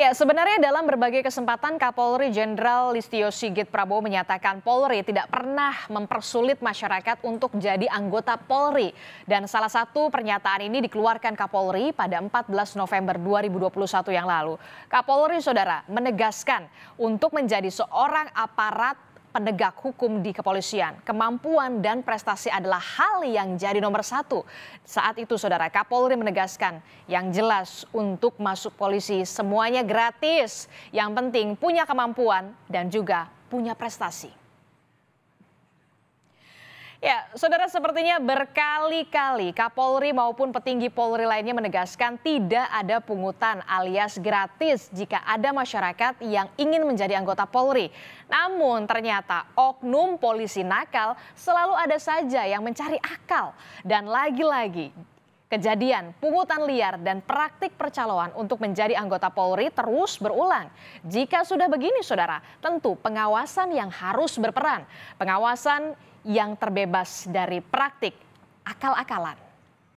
Ya, sebenarnya dalam berbagai kesempatan Kapolri Jenderal Listio Sigit Prabowo menyatakan Polri tidak pernah mempersulit masyarakat untuk jadi anggota Polri. Dan salah satu pernyataan ini dikeluarkan Kapolri pada 14 November 2021 yang lalu. Kapolri Saudara menegaskan untuk menjadi seorang aparat penegak hukum di kepolisian. Kemampuan dan prestasi adalah hal yang jadi nomor satu. Saat itu saudara Kapolri menegaskan yang jelas untuk masuk polisi semuanya gratis. Yang penting punya kemampuan dan juga punya prestasi. Ya, saudara sepertinya berkali-kali Kapolri maupun petinggi Polri lainnya menegaskan tidak ada pungutan alias gratis jika ada masyarakat yang ingin menjadi anggota Polri. Namun ternyata oknum polisi nakal selalu ada saja yang mencari akal dan lagi-lagi Kejadian pungutan liar dan praktik percaloan untuk menjadi anggota Polri terus berulang. Jika sudah begini, saudara, tentu pengawasan yang harus berperan. Pengawasan yang terbebas dari praktik akal-akalan.